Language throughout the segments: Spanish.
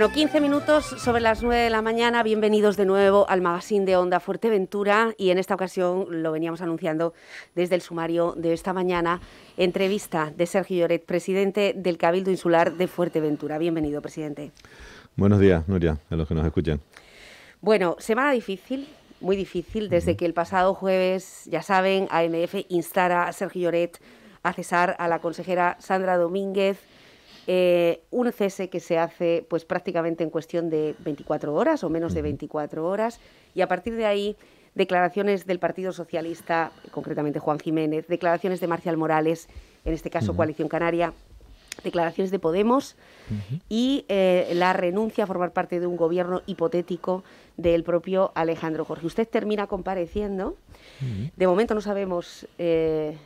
Bueno, 15 minutos sobre las 9 de la mañana. Bienvenidos de nuevo al magazine de Onda Fuerteventura. Y en esta ocasión lo veníamos anunciando desde el sumario de esta mañana. Entrevista de Sergio Lloret, presidente del Cabildo Insular de Fuerteventura. Bienvenido, presidente. Buenos días, Nuria, a los que nos escuchan. Bueno, semana difícil, muy difícil, desde que el pasado jueves, ya saben, AMF instara a Sergio Lloret a cesar a la consejera Sandra Domínguez eh, un cese que se hace pues prácticamente en cuestión de 24 horas o menos de 24 horas y a partir de ahí declaraciones del Partido Socialista, concretamente Juan Jiménez, declaraciones de Marcial Morales, en este caso Coalición Canaria, declaraciones de Podemos y eh, la renuncia a formar parte de un gobierno hipotético del propio Alejandro Jorge. Usted termina compareciendo. De momento no sabemos eh,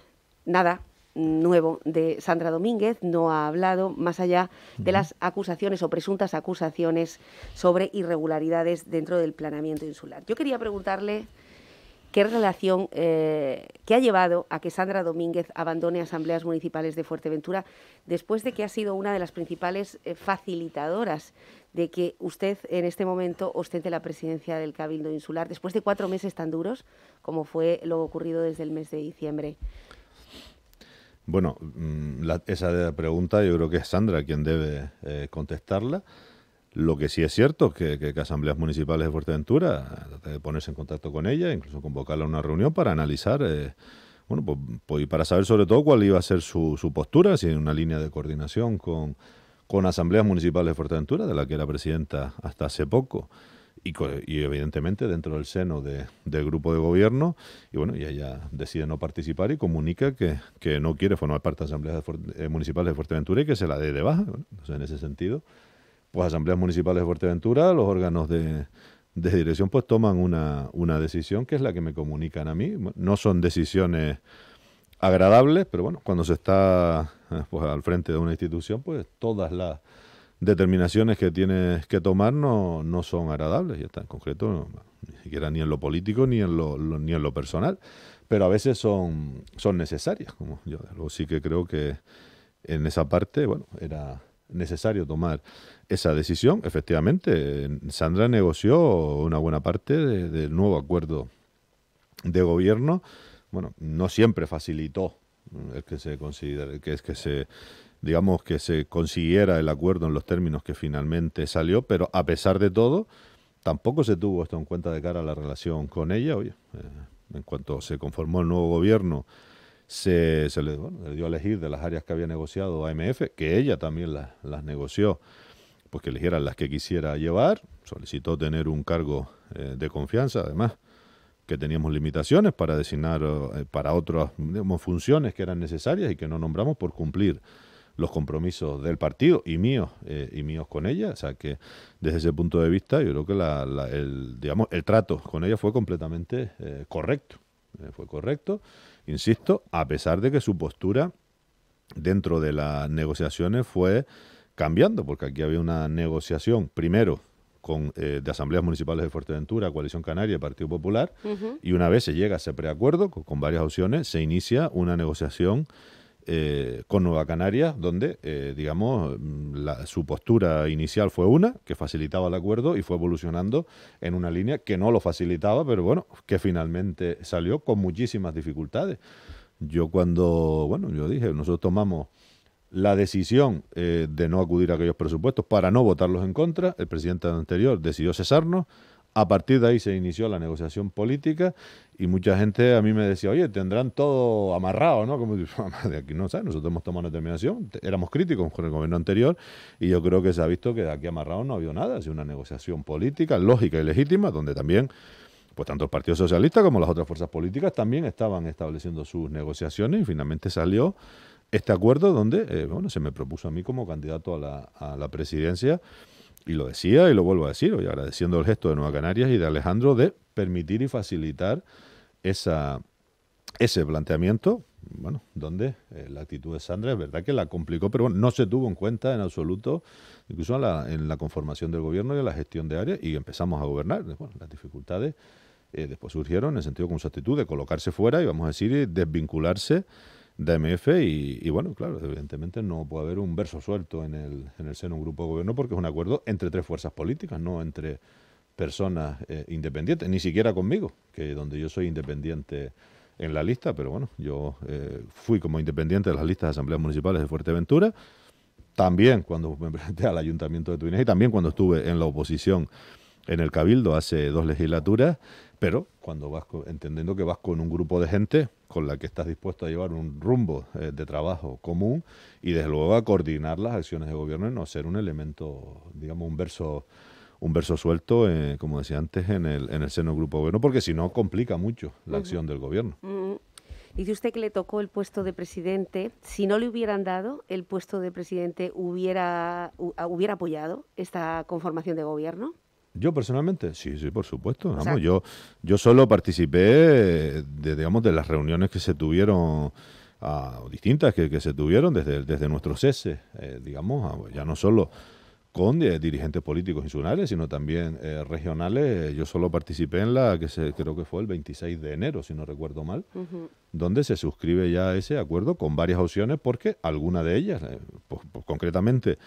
nada nuevo de Sandra Domínguez no ha hablado más allá de las acusaciones o presuntas acusaciones sobre irregularidades dentro del planeamiento insular. Yo quería preguntarle qué relación, eh, ha llevado a que Sandra Domínguez abandone asambleas municipales de Fuerteventura después de que ha sido una de las principales eh, facilitadoras de que usted en este momento ostente la presidencia del Cabildo Insular, después de cuatro meses tan duros como fue lo ocurrido desde el mes de diciembre bueno, mm, la, esa pregunta yo creo que es Sandra quien debe eh, contestarla. Lo que sí es cierto es que, asambleas municipales de Fuerteventura de ponerse en contacto con ella, incluso convocarla a una reunión para analizar, eh, bueno, para saber sobre todo cuál iba a ser su, postura, si hay una línea de coordinación con, con asambleas municipales de Fuerteventura, de la que era presidenta hasta hace poco y, evidentemente dentro del seno del grupo de gobierno, y bueno, y ella decide no participar y comunica que, no quiere formar parte de asambleas eh, municipales de Fuerteventura y que se la dé de baja. en ese sentido, pues asambleas municipales de Fuerteventura, los órganos de, de dirección, pues toman una, una decisión que es la que me comunican a mí. No son decisiones agradables, pero bueno, cuando se está eh, pues, al frente de una institución, pues todas las determinaciones que tienes que tomar no, no son agradables, ya está, en concreto, ni siquiera ni en lo político ni en lo, ni en lo personal, pero a veces son, son necesarias, como yo sí que creo que en esa parte, bueno, era necesario tomar esa decisión, efectivamente, Sandra negoció una buena parte del nuevo acuerdo de gobierno, bueno, no siempre facilitó el eh, que se considera, que es que se digamos, que se consiguiera el acuerdo en los términos que finalmente salió, pero a pesar de todo, tampoco se tuvo esto en cuenta de cara a la relación con ella. Eh, en cuanto se conformó el nuevo gobierno, se, le, dio a elegir de las áreas que había negociado AMF, que ella también las negoció, pues que eligieran las que quisiera llevar, solicitó tener un cargo eh, de confianza, además que teníamos limitaciones para designar eh, para otras funciones que eran necesarias y que no nombramos por cumplir los compromisos del partido y míos eh, y míos con ella. O sea que desde ese punto de vista yo creo que el, digamos, el trato con ella fue completamente eh, correcto. Eh, fue correcto, insisto, a pesar de que su postura dentro de las negociaciones fue cambiando, porque aquí había una negociación primero con, de asambleas municipales de Fuerteventura, Coalición Canaria y Partido Popular, y una vez se llega a ese preacuerdo con, varias opciones, se inicia una negociación eh, con Nueva Canaria, donde, eh, digamos, su postura inicial fue una, que facilitaba el acuerdo y fue evolucionando en una línea que no lo facilitaba, pero bueno, que finalmente salió con muchísimas dificultades. Yo cuando, bueno, yo dije, nosotros tomamos la decisión eh, de no acudir a aquellos presupuestos para no votarlos en contra, el presidente anterior decidió cesarnos, a partir de ahí se inició la negociación política y mucha gente a mí me decía, oye, tendrán todo amarrado, ¿no? Como de aquí no sabes, nosotros hemos tomado una determinación, éramos críticos con el gobierno anterior y yo creo que se ha visto que de aquí amarrado no había habido nada, sido una negociación política lógica y legítima donde también pues tanto el Partido Socialista como las otras fuerzas políticas también estaban estableciendo sus negociaciones y finalmente salió este acuerdo donde eh, bueno, se me propuso a mí como candidato a la presidencia y lo decía y lo vuelvo a decir, hoy agradeciendo el gesto de Nueva Canarias y de Alejandro de permitir y facilitar esa, ese planteamiento, bueno, donde eh, la actitud de Sandra es verdad que la complicó, pero no se tuvo en cuenta en absoluto, incluso en la, conformación del gobierno y en la gestión de áreas, y empezamos a gobernar. Bueno, las dificultades eh, después surgieron en el sentido con su actitud de colocarse fuera y, vamos a decir, desvincularse de y, bueno, claro, evidentemente no puede haber un verso suelto en el, en el seno de un grupo de gobierno porque es un acuerdo entre tres fuerzas políticas, no entre personas eh, independientes, ni siquiera conmigo, que donde yo soy independiente en la lista, pero bueno, yo eh, fui como independiente de las listas de asambleas municipales de Fuerteventura, también cuando me presenté al ayuntamiento de Túnez y también cuando estuve en la oposición en el Cabildo hace dos legislaturas, pero cuando vas entendiendo que vas con un grupo de gente con la que estás dispuesto a llevar un rumbo eh, de trabajo común y desde luego a coordinar las acciones de gobierno y no ser un elemento, digamos, un verso un verso suelto, eh, como decía antes, en el, en el seno del grupo gobierno, porque si no complica mucho la acción del gobierno. Dice usted que le tocó el puesto de presidente. Si no le hubieran dado el puesto de presidente, ¿hubiera, hubiera apoyado esta conformación de gobierno? ¿Yo personalmente? Sí, sí, por supuesto. yo, yo solo participé de, digamos, de las reuniones que se tuvieron, ah, distintas que, se tuvieron desde, desde nuestros CESE, eh, digamos, ah, ya no solo con eh, dirigentes políticos insulares, sino también eh, regionales. Yo solo participé en la que se, creo que fue el 26 de enero, si no recuerdo mal, donde se suscribe ya ese acuerdo con varias opciones, porque alguna de ellas, pues, pues, concretamente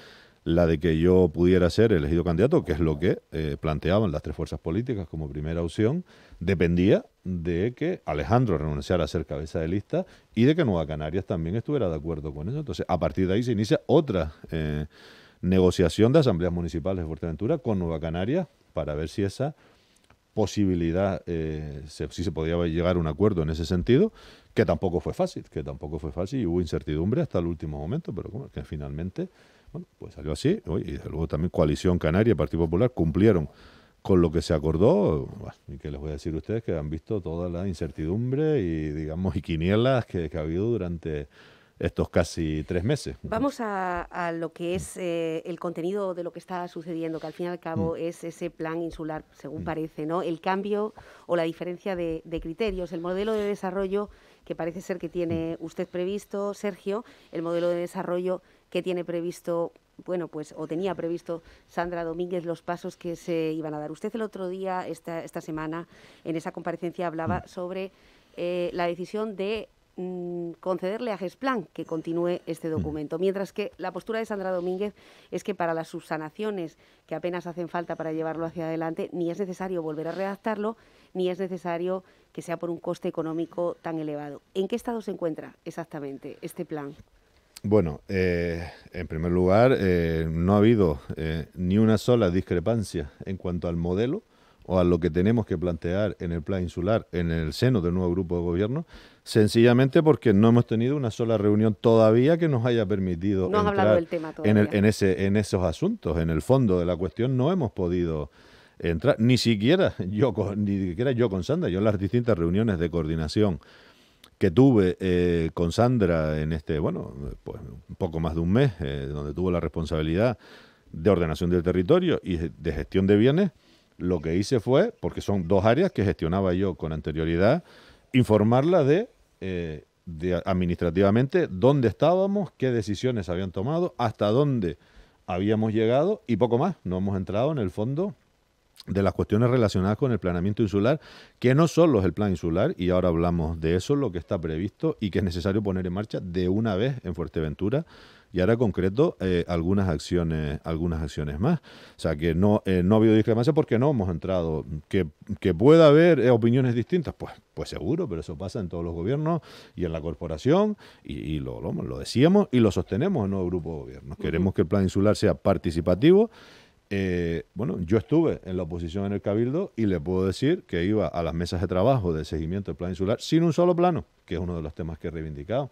la de que yo pudiera ser elegido candidato, que es lo que eh, planteaban las tres fuerzas políticas como primera opción, dependía de que Alejandro renunciara a ser cabeza de lista y de que Nueva Canarias también estuviera de acuerdo con eso. Entonces, a partir de ahí se inicia otra eh, negociación de asambleas municipales de Fuerteventura con Nueva Canarias para ver si esa posibilidad, eh, si se podía llegar a un acuerdo en ese sentido, que tampoco fue fácil, que tampoco fue fácil y hubo incertidumbre hasta el último momento, pero que finalmente bueno, pues salió así, y luego también Coalición Canaria y Partido Popular cumplieron con lo que se acordó, y que les voy a decir a ustedes que han visto toda la incertidumbre y, digamos, y quinielas que, ha habido durante estos casi tres meses. Vamos a, lo que es eh, el contenido de lo que está sucediendo, que al fin y al cabo mm. es ese plan insular, según mm. parece, ¿no? El cambio o la diferencia de, de, criterios, el modelo de desarrollo que parece ser que tiene mm. usted previsto, Sergio, el modelo de desarrollo ¿Qué tiene previsto bueno, pues o tenía previsto Sandra Domínguez los pasos que se iban a dar. Usted el otro día, esta, esta semana, en esa comparecencia hablaba mm. sobre eh, la decisión de mm, concederle a Gesplan que continúe este mm. documento, mientras que la postura de Sandra Domínguez es que para las subsanaciones que apenas hacen falta para llevarlo hacia adelante, ni es necesario volver a redactarlo, ni es necesario que sea por un coste económico tan elevado. ¿En qué estado se encuentra exactamente este plan? Bueno, eh, en primer lugar, eh, no ha habido eh, ni una sola discrepancia en cuanto al modelo o a lo que tenemos que plantear en el plan insular en el seno del nuevo grupo de gobierno, sencillamente porque no hemos tenido una sola reunión todavía que nos haya permitido entrar en, ese, en esos asuntos, en el fondo de la cuestión no hemos podido entrar, ni siquiera yo ni siquiera yo con Sandra, yo en las distintas reuniones de coordinación que tuve eh, con Sandra en este, bueno, pues un poco más de un mes, eh, donde tuvo la responsabilidad de ordenación del territorio y de gestión de bienes, lo que hice fue, porque son dos áreas que gestionaba yo con anterioridad, informarla de, eh, de administrativamente dónde estábamos, qué decisiones habían tomado, hasta dónde habíamos llegado y poco más. No hemos entrado en el fondo de las cuestiones relacionadas con el planeamiento insular, que no solo es el plan insular, y ahora hablamos de eso, lo que está previsto y que es necesario poner en marcha de una vez en Fuerteventura, y ahora concreto eh, algunas acciones algunas acciones más. O sea, que no, eh, no ha habido discrepancia porque no hemos entrado. Que, que pueda haber eh, opiniones distintas, pues, pues seguro, pero eso pasa en todos los gobiernos y en la corporación, y, lo, lo, decíamos y lo sostenemos en nuevo grupo de gobiernos. Queremos que el plan insular sea participativo eh, bueno, yo estuve en la oposición en el Cabildo y le puedo decir que iba a las mesas de trabajo de seguimiento del plan insular sin un solo plano, que es uno de los temas que he reivindicado,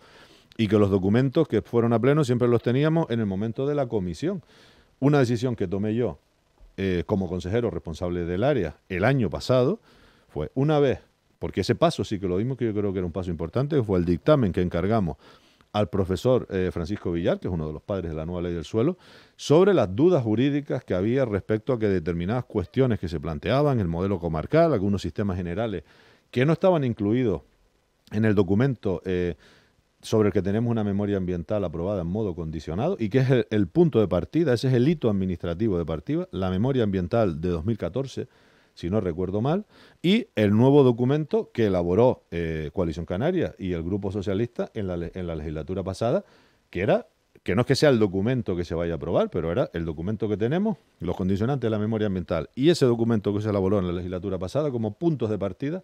y que los documentos que fueron a pleno siempre los teníamos en el momento de la comisión. Una decisión que tomé yo eh, como consejero responsable del área el año pasado fue una vez, porque ese paso sí que lo dimos, que yo creo que era un paso importante, fue el dictamen que encargamos al profesor eh, Francisco Villar, que es uno de los padres de la nueva ley del suelo, sobre las dudas jurídicas que había respecto a que determinadas cuestiones que se planteaban, el modelo comarcal, algunos sistemas generales que no estaban incluidos en el documento eh, sobre el que tenemos una memoria ambiental aprobada en modo condicionado y que es el punto de partida, ese es el hito administrativo de partida, la memoria ambiental de 2014 si no recuerdo mal, y el nuevo documento que elaboró eh, Coalición Canaria y el Grupo Socialista en la, en la legislatura pasada, que era que no es que sea el documento que se vaya a aprobar, pero era el documento que tenemos, los condicionantes de la memoria ambiental, y ese documento que se elaboró en la legislatura pasada como puntos de partida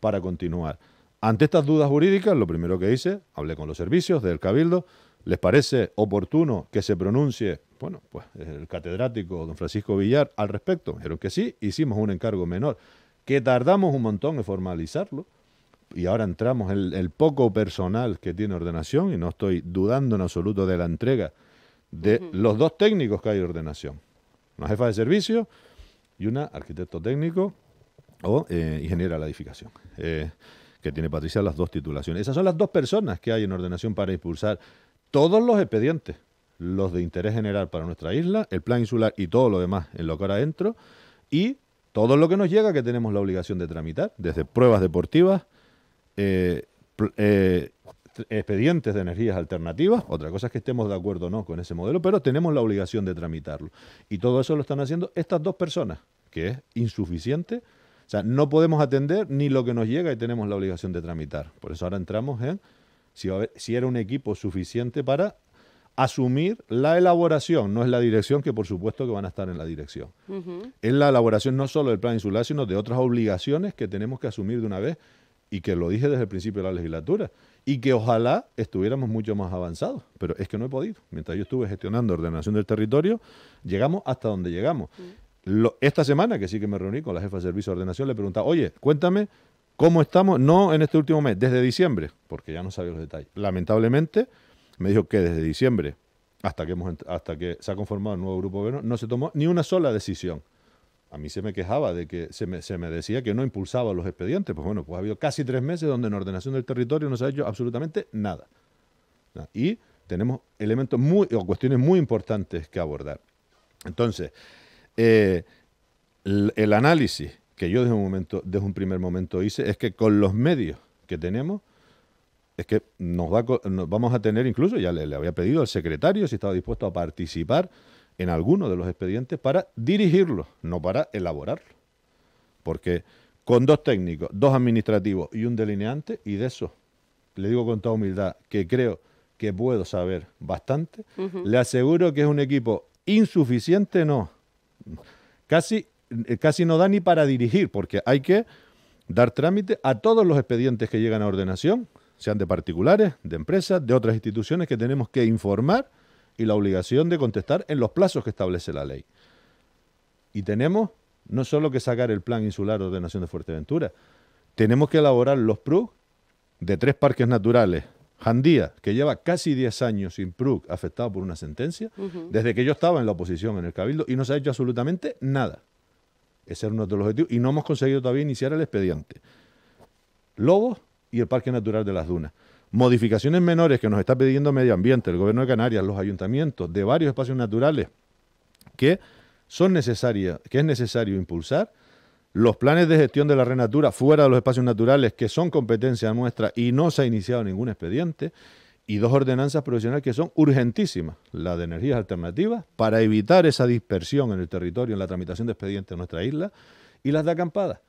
para continuar. Ante estas dudas jurídicas, lo primero que hice, hablé con los servicios del Cabildo, ¿les parece oportuno que se pronuncie bueno, pues el catedrático don Francisco Villar al respecto dijeron que sí, hicimos un encargo menor, que tardamos un montón en formalizarlo, y ahora entramos en el, poco personal que tiene ordenación, y no estoy dudando en absoluto de la entrega de los dos técnicos que hay ordenación, una jefa de servicio y una arquitecto técnico o eh, ingeniera de la edificación. Eh, que tiene Patricia las dos titulaciones. Esas son las dos personas que hay en ordenación para impulsar todos los expedientes los de interés general para nuestra isla, el plan insular y todo lo demás en lo que ahora entro, y todo lo que nos llega que tenemos la obligación de tramitar, desde pruebas deportivas, eh, eh, expedientes de energías alternativas, otra cosa es que estemos de acuerdo o no con ese modelo, pero tenemos la obligación de tramitarlo. Y todo eso lo están haciendo estas dos personas, que es insuficiente. O sea, no podemos atender ni lo que nos llega y tenemos la obligación de tramitar. Por eso ahora entramos en si, si era un equipo suficiente para asumir la elaboración, no es la dirección, que por supuesto que van a estar en la dirección. Es la elaboración no solo del plan insular, sino de otras obligaciones que tenemos que asumir de una vez y que lo dije desde el principio de la legislatura y que ojalá estuviéramos mucho más avanzados, pero es que no he podido. Mientras yo estuve gestionando ordenación del territorio, llegamos hasta donde llegamos. Mm. esta semana, que sí que me reuní con la jefa de servicio de ordenación, le preguntaba, oye, cuéntame cómo estamos, no en este último mes, desde diciembre, porque ya no sabía los detalles. Lamentablemente, me dijo que desde diciembre hasta que, hemos, hasta que se ha conformado el nuevo grupo gobierno no se tomó ni una sola decisión. A mí se me quejaba de que se me, decía que no impulsaba los expedientes. Pues bueno, pues ha habido casi tres meses donde en ordenación del territorio no se ha hecho absolutamente nada. Y tenemos elementos muy, o cuestiones muy importantes que abordar. Entonces, eh, el, análisis que yo desde un, momento, desde un primer momento hice es que con los medios que tenemos es que nos, va, vamos a tener incluso, ya le, había pedido al secretario si estaba dispuesto a participar en alguno de los expedientes para dirigirlo, no para elaborarlo. Porque con dos técnicos, dos administrativos y un delineante, y de eso, le digo con toda humildad, que creo que puedo saber bastante, le aseguro que es un equipo insuficiente, no. Casi, eh, casi no da ni para dirigir, porque hay que dar trámite a todos los expedientes que llegan a ordenación, sean de particulares, de empresas, de otras instituciones que tenemos que informar y la obligación de contestar en los plazos que establece la ley. Y tenemos no solo que sacar el plan insular de ordenación de Fuerteventura, tenemos que elaborar los PRUG de tres parques naturales. Jandía, que lleva casi 10 años sin PRUG afectado por una sentencia, desde que yo estaba en la oposición en el Cabildo y no se ha hecho absolutamente nada. Ese era uno de los objetivos y no hemos conseguido todavía iniciar el expediente. Lobos, y el Parque Natural de las Dunas. Modificaciones menores que nos está pidiendo Medio Ambiente, el Gobierno de Canarias, los ayuntamientos de varios espacios naturales que son necesarias, que es necesario impulsar. Los planes de gestión de la renatura fuera de los espacios naturales que son competencia nuestra y no se ha iniciado ningún expediente y dos ordenanzas provisionales que son urgentísimas, la de energías alternativas, para evitar esa dispersión en el territorio, en la tramitación de expedientes en nuestra isla, y las de acampadas.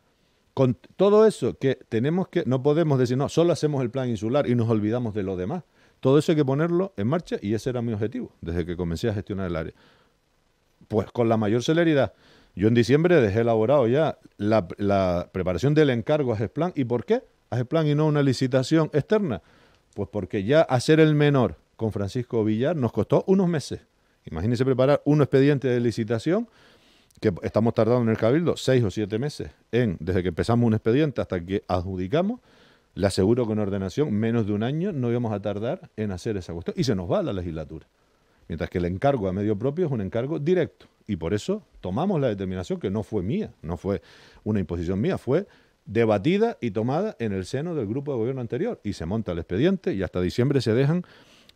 Con todo eso que tenemos que, no podemos decir, no, solo hacemos el plan insular y nos olvidamos de lo demás. Todo eso hay que ponerlo en marcha y ese era mi objetivo desde que comencé a gestionar el área. Pues con la mayor celeridad. Yo en diciembre dejé elaborado ya la, preparación del encargo a GESPLAN. ¿Y por qué a Plan y no una licitación externa? Pues porque ya hacer el menor con Francisco Villar nos costó unos meses. Imagínense preparar un expediente de licitación que estamos tardando en el cabildo seis o siete meses en, desde que empezamos un expediente hasta que adjudicamos, le aseguro con ordenación menos de un año no íbamos a tardar en hacer esa cuestión y se nos va a la legislatura. Mientras que el encargo a medio propio es un encargo directo y por eso tomamos la determinación que no fue mía, no fue una imposición mía, fue debatida y tomada en el seno del grupo de gobierno anterior y se monta el expediente y hasta diciembre se dejan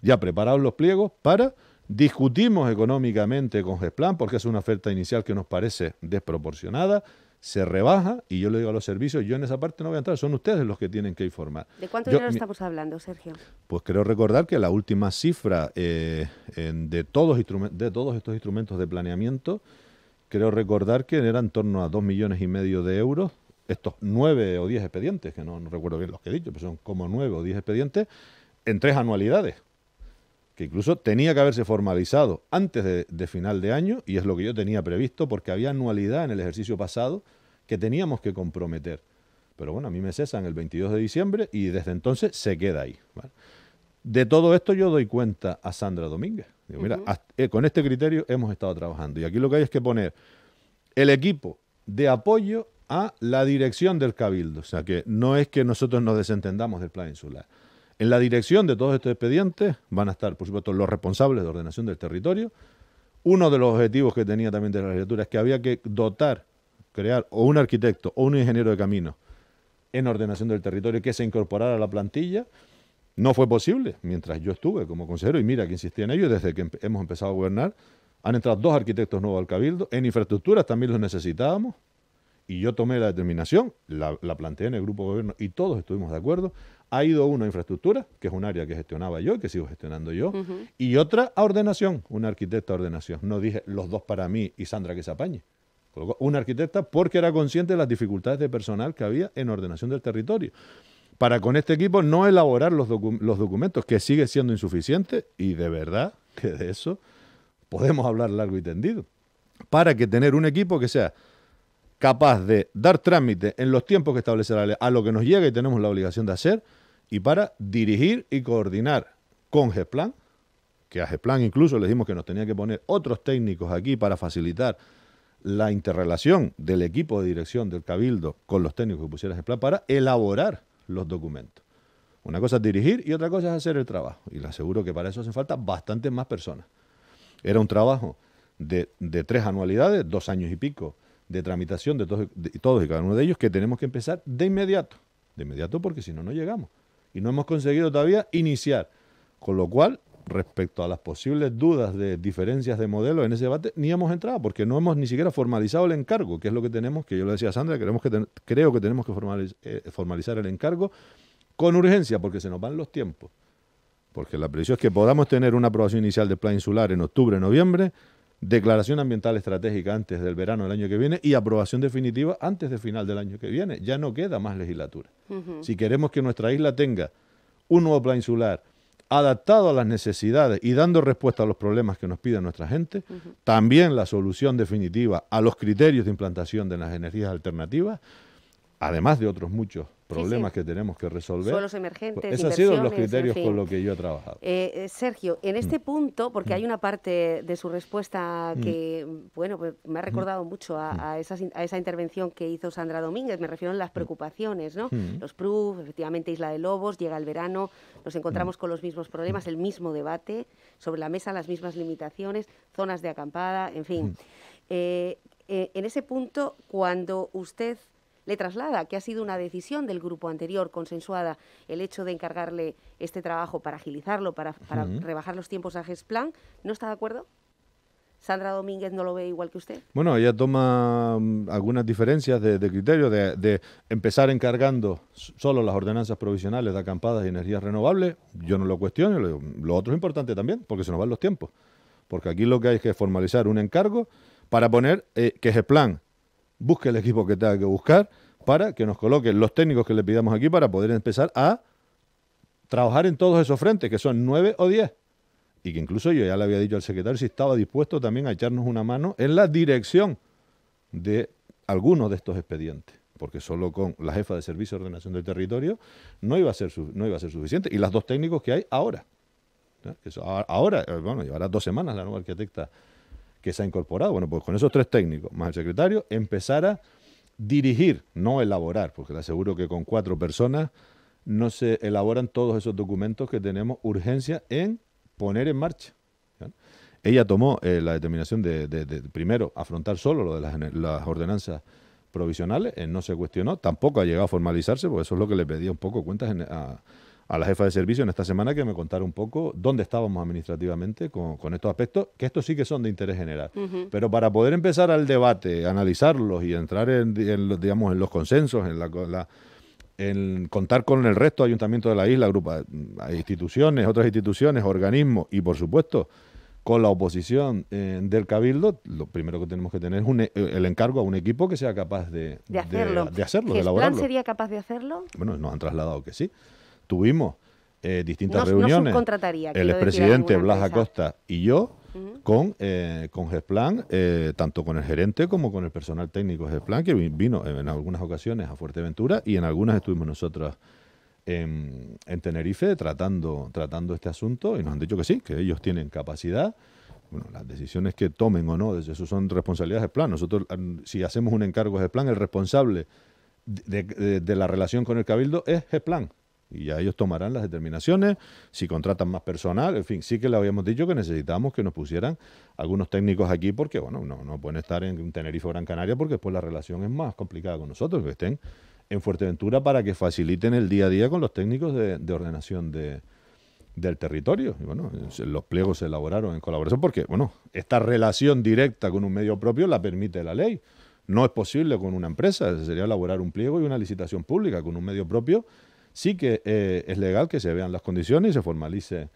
ya preparados los pliegos para discutimos económicamente con GESPLAN porque es una oferta inicial que nos parece desproporcionada, se rebaja y yo le digo a los servicios, yo en esa parte no voy a entrar, son ustedes los que tienen que informar. ¿De cuánto dinero estamos hablando, Sergio? Pues creo recordar que la última cifra eh, de, todos de todos estos instrumentos de planeamiento, creo recordar que era en torno a dos millones y medio de euros, estos nueve o diez expedientes, que no, no recuerdo bien los que he dicho, pero son como nueve o diez expedientes, en tres anualidades que incluso tenía que haberse formalizado antes de, final de año, y es lo que yo tenía previsto, porque había anualidad en el ejercicio pasado que teníamos que comprometer. Pero bueno, a mí me cesan el 22 de diciembre y desde entonces se queda ahí. De todo esto yo doy cuenta a Sandra Domínguez. Digo, mira, eh, con este criterio hemos estado trabajando. Y aquí lo que hay es que poner el equipo de apoyo a la dirección del cabildo. O sea que no es que nosotros nos desentendamos del plan insular. En la dirección de todos estos expedientes van a estar, por supuesto, los responsables de ordenación del territorio. Uno de los objetivos que tenía también de la legislatura es que había que dotar, crear o un arquitecto o un ingeniero de camino en ordenación del territorio que se incorporara a la plantilla. No fue posible mientras yo estuve como consejero y mira que insistí en ello desde que hemos empezado a gobernar. Han entrado dos arquitectos nuevos al Cabildo. En infraestructuras también los necesitábamos y yo tomé la determinación, la, planteé en el grupo de gobierno y todos estuvimos de acuerdo. Ha ido una a infraestructura, que es un área que gestionaba yo y que sigo gestionando yo, y otra a ordenación, un arquitecta a ordenación. No dije los dos para mí y Sandra que se apañe. Colocó una arquitecta porque era consciente de las dificultades de personal que había en ordenación del territorio. Para con este equipo no elaborar los, los documentos, que sigue siendo insuficiente y de verdad que de eso podemos hablar largo y tendido. Para que tener un equipo que sea capaz de dar trámite en los tiempos que establecerá la ley a lo que nos llega y tenemos la obligación de hacer, y para dirigir y coordinar con GEPLAN, que a GEPLAN incluso le dijimos que nos tenía que poner otros técnicos aquí para facilitar la interrelación del equipo de dirección del Cabildo con los técnicos que pusiera GEPLAN para elaborar los documentos. Una cosa es dirigir y otra cosa es hacer el trabajo. Y le aseguro que para eso hacen falta bastantes más personas. Era un trabajo de, de tres anualidades, dos años y pico, de tramitación de todos, todos y cada uno de ellos que tenemos que empezar de inmediato. De inmediato porque si no, no llegamos. Y no hemos conseguido todavía iniciar. Con lo cual, respecto a las posibles dudas de diferencias de modelo en ese debate, ni hemos entrado porque no hemos ni siquiera formalizado el encargo, que es lo que tenemos, que yo le decía a Sandra, que creo que tenemos que eh, formalizar el encargo con urgencia porque se nos van los tiempos. Porque la previsión es que podamos tener una aprobación inicial del plan insular en octubre, noviembre, declaración ambiental estratégica antes del verano del año que viene y aprobación definitiva antes del final del año que viene. Ya no queda más legislatura. Si queremos que nuestra isla tenga un nuevo plan insular adaptado a las necesidades y dando respuesta a los problemas que nos pide nuestra gente, también la solución definitiva a los criterios de implantación de las energías alternativas, además de otros muchos problemas que tenemos que resolver. los emergentes. Esos han sido los criterios con los que yo he trabajado. Eh, eh, Sergio, en este mm. punto, porque hay mm. una parte de su respuesta mm. que, bueno, pues, me ha recordado mucho a, esa intervención que hizo Sandra Domínguez, me refiero a las preocupaciones, ¿no? Los PRUF, efectivamente Isla de Lobos, llega el verano, nos encontramos con los mismos problemas, el mismo debate, sobre la mesa las mismas limitaciones, zonas de acampada, en fin. Eh, en ese punto, cuando usted traslada que ha sido una decisión del grupo anterior consensuada el hecho de encargarle este trabajo para agilizarlo, para, rebajar los tiempos a Gesplan. ¿No está de acuerdo? Sandra Domínguez no lo ve igual que usted. Bueno, ella toma mm, algunas diferencias de, criterio, de, empezar encargando solo las ordenanzas provisionales de acampadas y energías renovables. Yo no lo cuestiono, lo, otro es importante también, porque se nos van los tiempos. Porque aquí lo que hay es que formalizar un encargo para poner eh, que GESPLAN... Busque el equipo que tenga que buscar, para que nos coloquen los técnicos que le pidamos aquí para poder empezar a trabajar en todos esos frentes, que son nueve o diez. Y que incluso yo ya le había dicho al secretario si estaba dispuesto también a echarnos una mano en la dirección de algunos de estos expedientes, porque solo con la jefa de servicio de ordenación del territorio no iba a ser, no iba a ser suficiente. Y las dos técnicos que hay ahora. ahora, eh, bueno, llevará dos semanas la nueva arquitecta que se ha incorporado. Bueno, pues con esos tres técnicos, más el secretario, empezar a dirigir, no elaborar, porque le aseguro que con cuatro personas no se elaboran todos esos documentos que tenemos urgencia en poner en marcha. Ella tomó eh, la determinación de, primero, afrontar solo lo de las, ordenanzas provisionales, eh, no se cuestionó, tampoco ha llegado a formalizarse, porque eso es lo que le pedía un poco cuentas en, a, a la jefa de servicio en esta semana que me contara un poco dónde estábamos administrativamente con, estos aspectos, que estos sí que son de interés general. Pero para poder empezar al debate, analizarlos y entrar en, digamos, en los consensos, en la, en contar con el resto de ayuntamientos de la isla, grupa, instituciones, otras instituciones, organismos y por supuesto con la oposición eh, del Cabildo, lo primero que tenemos que tener es e, eh, el encargo a un equipo que sea capaz de, hacerlo, de, hacerlo, ¿El plan sería capaz de hacerlo? Bueno, nos han trasladado que sí tuvimos eh, distintas reuniones. el expresidente Blas Acosta y yo con, eh, con GESPLAN, eh, tanto con el gerente como con el personal técnico de GESPLAN, que vino en algunas ocasiones a Fuerteventura y en algunas estuvimos nosotros en, en, Tenerife tratando, tratando este asunto y nos han dicho que sí, que ellos tienen capacidad. Bueno, las decisiones que tomen o no, eso son responsabilidades de plan. Nosotros, si hacemos un encargo de plan, el responsable de la relación con el cabildo es GESPLAN. Y ya ellos tomarán las determinaciones, si contratan más personal, en fin, sí que le habíamos dicho que necesitábamos que nos pusieran algunos técnicos aquí porque, bueno, no, no pueden estar en Tenerife o Gran Canaria porque después la relación es más complicada con nosotros, que estén en Fuerteventura para que faciliten el día a día con los técnicos de, ordenación de, del territorio. Y bueno, los pliegos se elaboraron en colaboración porque, bueno, esta relación directa con un medio propio la permite la ley. No es posible con una empresa, sería elaborar un pliego y una licitación pública con un medio propio sí que eh, es legal que se vean las condiciones y se formalice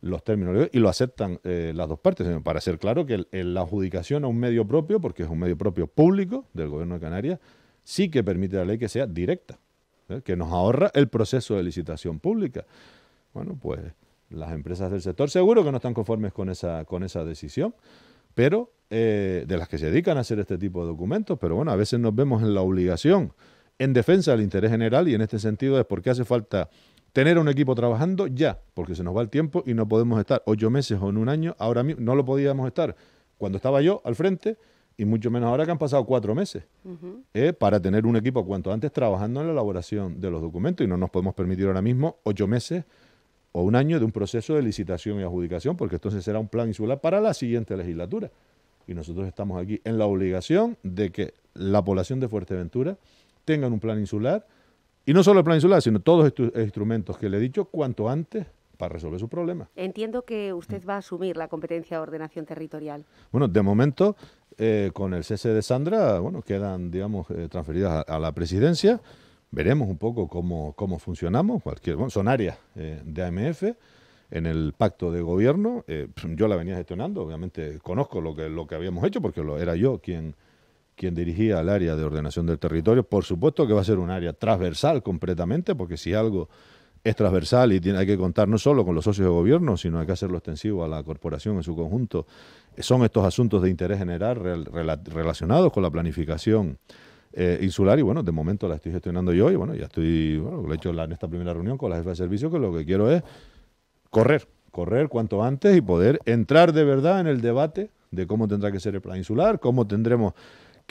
los términos y lo aceptan eh, las dos partes. Eh, para ser claro que la adjudicación a un medio propio, porque es un medio propio público del Gobierno de Canarias, sí que permite la ley que sea directa, que nos ahorra el proceso de licitación pública. Bueno, pues las empresas del sector seguro que no están conformes con esa, con esa decisión, pero de las que se dedican a hacer este tipo de documentos, pero bueno, a veces nos vemos en la obligación en defensa del interés general y en este sentido es porque hace falta tener un equipo trabajando ya, porque se nos va el tiempo y no podemos estar ocho meses o en un año, ahora mismo no lo podíamos estar cuando estaba yo al frente y mucho menos ahora que han pasado cuatro meses, eh, para tener un equipo cuanto antes trabajando en la elaboración de los documentos y no nos podemos permitir ahora mismo ocho meses o un año de un proceso de licitación y adjudicación, porque entonces será un plan insular para la siguiente legislatura. Y nosotros estamos aquí en la obligación de que la población de Fuerteventura tengan un plan insular, y no solo el plan insular, sino todos estos instrumentos que le he dicho, cuanto antes para resolver su problema. Entiendo que usted va a asumir la competencia de ordenación territorial. Bueno, de momento, eh, con el cese de Sandra, bueno, quedan, digamos, eh, transferidas a, la presidencia. Veremos un poco cómo, cómo funcionamos. Cualquier, bueno, son áreas eh, de AMF en el pacto de gobierno. yo la venía gestionando, obviamente conozco lo que, lo que habíamos hecho porque era yo quien, quien dirigía el área de ordenación del territorio. Por supuesto que va a ser un área transversal completamente, porque si algo es transversal y hay que contar no solo con los socios de gobierno, sino hay que hacerlo extensivo a la corporación en su conjunto, son estos asuntos de interés general relacionados con la planificación eh, insular y bueno, de momento la estoy gestionando yo y bueno, ya estoy, lo he hecho en esta primera reunión con la jefa de servicio que lo que quiero es correr, correr cuanto antes y poder entrar de verdad en el debate de cómo tendrá que ser el plan insular, cómo tendremos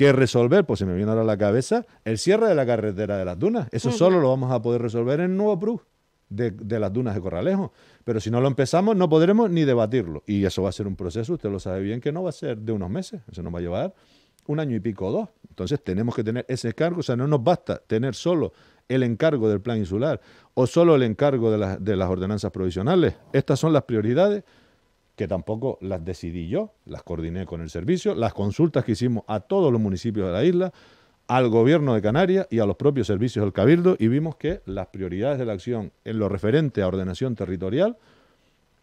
que resolver, pues se me viene ahora a la cabeza, el cierre de la carretera de las dunas. Eso solo lo vamos a poder resolver en nuevo PRU de, las dunas de Corralejo. Pero si no lo empezamos, no podremos ni debatirlo. Y eso va a ser un proceso, usted lo sabe bien, que no va a ser de unos meses. Eso nos va a llevar un año y pico o dos. Entonces tenemos que tener ese cargo. O sea, no nos basta tener solo el encargo del plan insular o solo el encargo de, de las ordenanzas provisionales. Estas son las prioridades que tampoco las decidí yo, las coordiné con el servicio, las consultas que hicimos a todos los municipios de la isla, al gobierno de Canarias y a los propios servicios del Cabildo y vimos que las prioridades de la acción en lo referente a ordenación territorial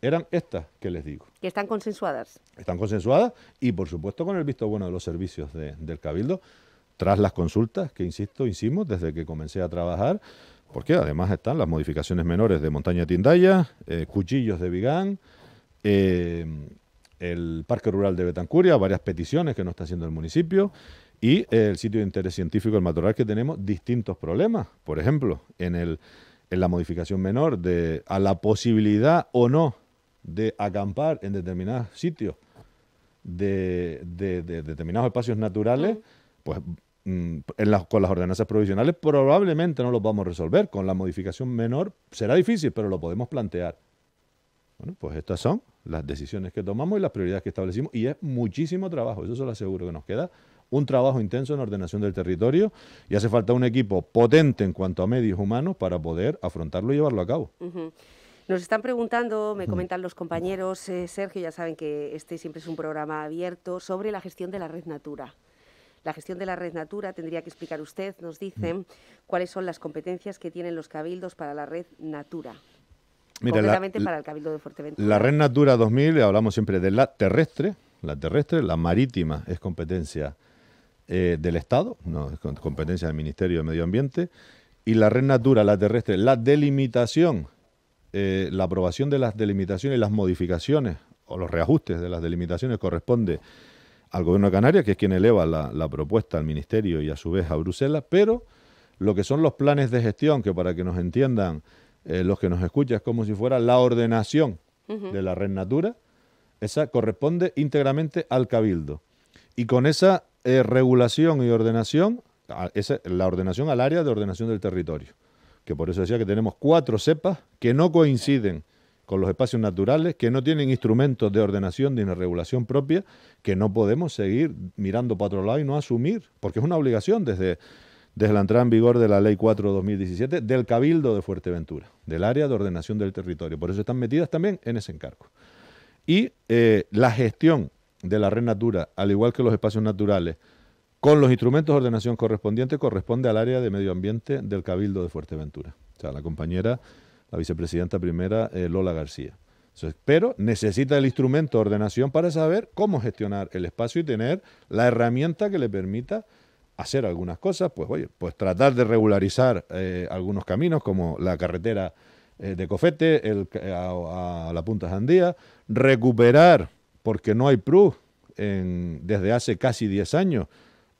eran estas que les digo. Que están consensuadas. Están consensuadas y por supuesto con el visto bueno de los servicios del Cabildo, tras las consultas que, insisto, hicimos desde que comencé a trabajar, porque además están las modificaciones menores de Montaña Tindaya, eh, Cuchillos de Vigán, Em, el Parque Rural de Betancuria, varias peticiones que no está haciendo el municipio y el sitio de interés científico, el matorral, que tenemos distintos problemas. Por ejemplo, en, el, en la modificación menor de a la posibilidad o no de acampar en determinados sitios, de, determinados espacios naturales, pues mm, en con las ordenanzas provisionales probablemente no los vamos a resolver. Con la modificación menor será difícil, pero lo podemos plantear. Bueno, pues estas son las decisiones que tomamos y las prioridades que establecimos y es muchísimo trabajo, eso se lo aseguro que nos queda un trabajo intenso en ordenación del territorio y hace falta un equipo potente en cuanto a medios humanos para poder afrontarlo y llevarlo a cabo. Nos están preguntando, me comentan los compañeros, eh, Sergio, ya saben que este siempre es un programa abierto, sobre la gestión de la red Natura. La gestión de la red Natura tendría que explicar usted, nos dicen, cuáles son las competencias que tienen los cabildos para la red Natura. Mira, la, para el Cabildo de Fuerteventura. La Red Natura 2000, hablamos siempre de la terrestre, la terrestre, la marítima es competencia eh, del Estado, no es competencia del Ministerio de Medio Ambiente, y la Red Natura, la terrestre, la delimitación, eh, la aprobación de las delimitaciones y las modificaciones o los reajustes de las delimitaciones corresponde al Gobierno de Canarias, que es quien eleva la propuesta al Ministerio y a su vez a Bruselas, pero lo que son los planes de gestión, que para que nos entiendan, eh, los que nos es como si fuera la ordenación de la red natura, esa corresponde íntegramente al cabildo. Y con esa eh, regulación y ordenación, la ordenación al área de ordenación del territorio, que por eso decía que tenemos cuatro cepas que no coinciden con los espacios naturales, que no tienen instrumentos de ordenación, de regulación propia, que no podemos seguir mirando para otro lado y no asumir, porque es una obligación desde desde la entrada en vigor de la Ley 4-2017 del Cabildo de Fuerteventura, del área de ordenación del territorio. Por eso están metidas también en ese encargo. Y eh, la gestión de la red natura, al igual que los espacios naturales, con los instrumentos de ordenación correspondientes, corresponde al área de medio ambiente del Cabildo de Fuerteventura. O sea, la compañera, la vicepresidenta primera, eh, Lola García. pero necesita el instrumento de ordenación para saber cómo gestionar el espacio y tener la herramienta que le permita hacer algunas cosas, pues oye, pues tratar de regularizar eh, algunos caminos como la carretera eh, de Cofete eh, a, la Punta Jandía, recuperar, porque no hay PRU en, desde hace casi 10 años,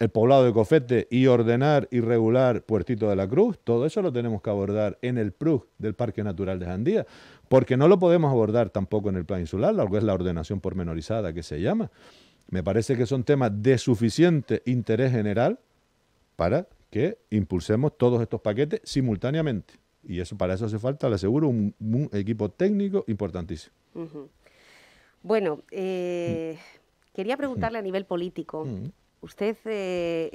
el poblado de Cofete y ordenar y regular Puertito de la Cruz, todo eso lo tenemos que abordar en el PRUG del Parque Natural de Jandía, porque no lo podemos abordar tampoco en el plan insular, lo que es la ordenación pormenorizada que se llama. Me parece que son temas de suficiente interés general para que impulsemos todos estos paquetes simultáneamente. Y eso para eso hace falta, le aseguro, un, equipo técnico importantísimo. Bueno, eh, quería preguntarle a nivel político. Usted eh,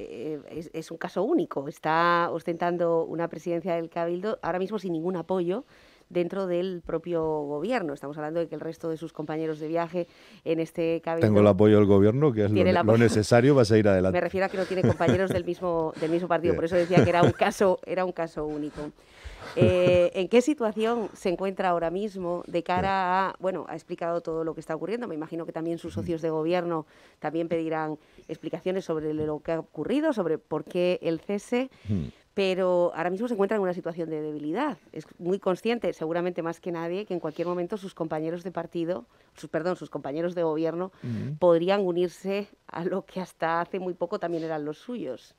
eh, es, un caso único, está ostentando una presidencia del Cabildo ahora mismo sin ningún apoyo dentro del propio gobierno. Estamos hablando de que el resto de sus compañeros de viaje en este cabildo... Tengo el apoyo del gobierno, que es lo, necesario, para a adelante. Me refiero a que no tiene compañeros del mismo, del mismo partido, por eso decía que era un caso, era un caso único. Eh, ¿En qué situación se encuentra ahora mismo de cara a, bueno, ha explicado todo lo que está ocurriendo, me imagino que también sus socios de gobierno también pedirán explicaciones sobre lo que ha ocurrido, sobre por qué el cese pero ahora mismo se encuentra en una situación de debilidad. Es muy consciente, seguramente más que nadie, que en cualquier momento sus compañeros de partido, sus, perdón, sus compañeros de gobierno podrían unirse a lo que hasta hace muy poco también eran los suyos.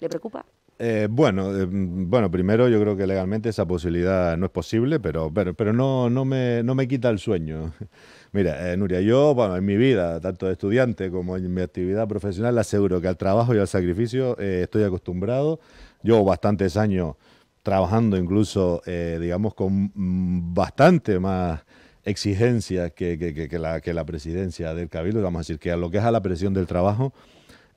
¿Le preocupa? Eh, bueno, eh, bueno, primero yo creo que legalmente esa posibilidad no es posible, pero, pero, pero no, no, me, no me quita el sueño. Mira, eh, Nuria, yo, en mi vida, tanto de estudiante como en mi actividad profesional, aseguro que al trabajo y al sacrificio estoy acostumbrado yo bastantes años trabajando incluso, eh, digamos, con bastante más exigencias que, que, la, presidencia del Cabildo, vamos a decir, que a lo que es a la presión del trabajo,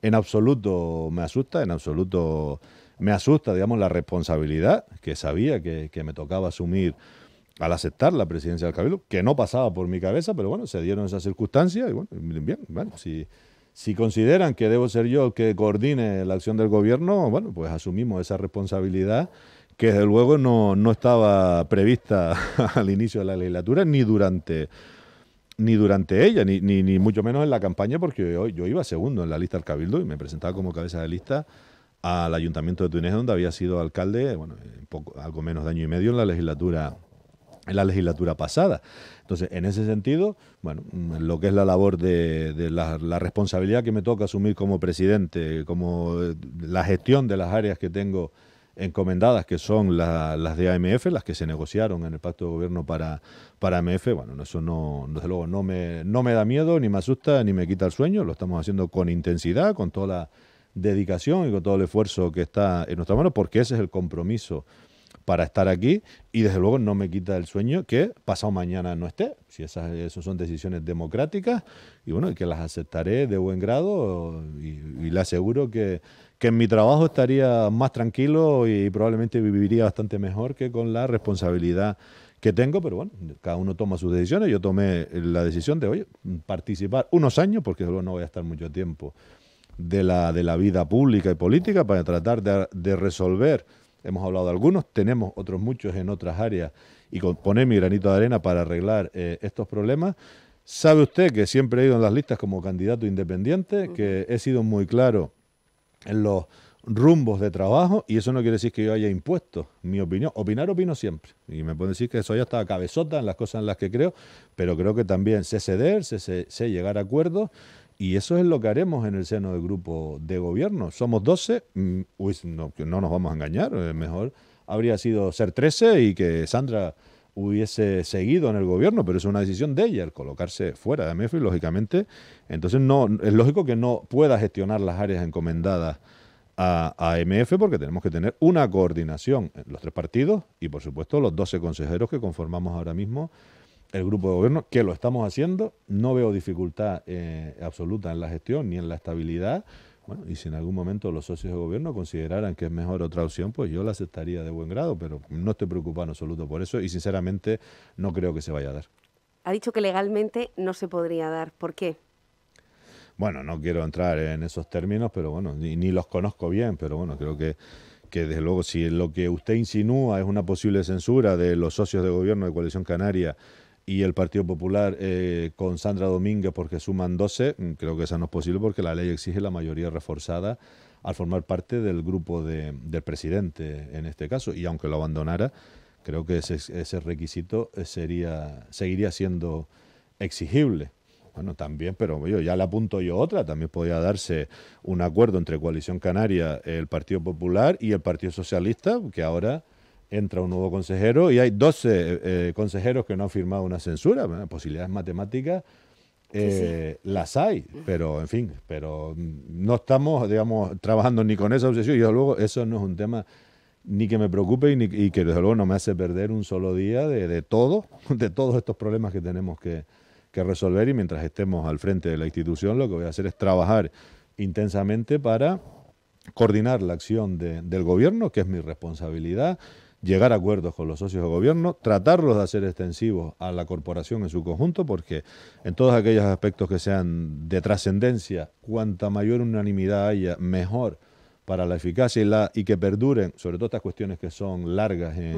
en absoluto me asusta, en absoluto me asusta, digamos, la responsabilidad que sabía que, que me tocaba asumir al aceptar la presidencia del Cabildo, que no pasaba por mi cabeza, pero bueno, se dieron esas circunstancias y bueno, bien, bueno, si... Si consideran que debo ser yo el que coordine la acción del gobierno, bueno, pues asumimos esa responsabilidad que desde luego no, estaba prevista al inicio de la legislatura ni durante ni durante ella, ni, ni, ni mucho menos en la campaña, porque yo, iba segundo en la lista del Cabildo y me presentaba como cabeza de lista al Ayuntamiento de Túnez, donde había sido alcalde, bueno, algo menos de año y medio en la legislatura en la legislatura pasada. Entonces, en ese sentido, bueno, mm, lo que es la labor de, la, responsabilidad que me toca asumir como presidente, como eh, la gestión de las áreas que tengo encomendadas, que son las de AMF, las que se negociaron en el pacto de gobierno para, para AMF, bueno, eso no, desde luego, no me, no me da miedo, ni me asusta, ni me quita el sueño, lo estamos haciendo con intensidad, con toda la dedicación y con todo el esfuerzo que está en nuestra mano, porque ese es el compromiso para estar aquí y desde luego no me quita el sueño que pasado mañana no esté, si esas son decisiones democráticas y bueno, que las aceptaré de buen grado y, le aseguro que, que en mi trabajo estaría más tranquilo y probablemente viviría bastante mejor que con la responsabilidad que tengo, pero bueno, cada uno toma sus decisiones. Yo tomé la decisión de, oye, participar unos años, porque luego no voy a estar mucho tiempo, de la, de la vida pública y política para tratar de resolver Hemos hablado de algunos, tenemos otros muchos en otras áreas y poner mi granito de arena para arreglar eh, estos problemas. Sabe usted que siempre he ido en las listas como candidato independiente, que he sido muy claro en los rumbos de trabajo y eso no quiere decir que yo haya impuesto mi opinión. Opinar opino siempre. Y me pueden decir que soy hasta cabezota en las cosas en las que creo, pero creo que también sé ceder, sé llegar a acuerdos y eso es lo que haremos en el seno del grupo de gobierno. Somos 12, mm, no, nos vamos a engañar, eh, mejor habría sido ser 13 y que Sandra hubiese seguido en el gobierno, pero es una decisión de ella el colocarse fuera de y lógicamente. Entonces no, es lógico que no pueda gestionar las áreas encomendadas a, a MF porque tenemos que tener una coordinación eh, los tres partidos y por supuesto los 12 consejeros que conformamos ahora mismo el grupo de gobierno, que lo estamos haciendo. No veo dificultad eh, absoluta en la gestión ni en la estabilidad. y si en algún momento los socios de gobierno consideraran que es mejor otra opción, pues yo la aceptaría de buen grado, pero no estoy preocupado en absoluto por eso y sinceramente no creo que se vaya a dar. Ha dicho que legalmente no se podría dar. ¿Por qué? Bueno, no quiero entrar en esos términos, pero bueno, ni, los conozco bien, pero bueno, creo que que desde luego si lo que usted insinúa es una posible censura de los socios de gobierno de Coalición Canaria y el Partido Popular eh, con Sandra Domínguez porque suman 12, creo que esa no es posible porque la ley exige la mayoría reforzada al formar parte del grupo del presidente en este caso, y aunque lo abandonara, creo que ese, requisito eh, sería, seguiría siendo exigible. Bueno, también, pero yo ya le apunto yo otra, también podría darse un acuerdo entre Coalición Canaria, el Partido Popular y el Partido Socialista, que ahora entra un nuevo consejero y hay 12 eh, eh, consejeros que no han firmado una censura, posibilidades matemáticas. Eh, las hay, pero en fin, pero mm, no estamos, digamos, trabajando ni con esa obsesión y desde luego eso no es un tema ni que me preocupe y, ni, que desde luego no me hace perder un solo día de, todo, de todos estos problemas que tenemos que, que resolver y mientras estemos al frente de la institución lo que voy a hacer es trabajar intensamente para coordinar la acción del gobierno, que es mi responsabilidad, llegar a acuerdos con los socios de gobierno, tratarlos de hacer extensivos a la corporación en su conjunto, porque en todos aquellos aspectos que sean de trascendencia, cuanta mayor unanimidad haya, mejor para la eficacia y, la, y que perduren, sobre todo estas cuestiones que son largas en,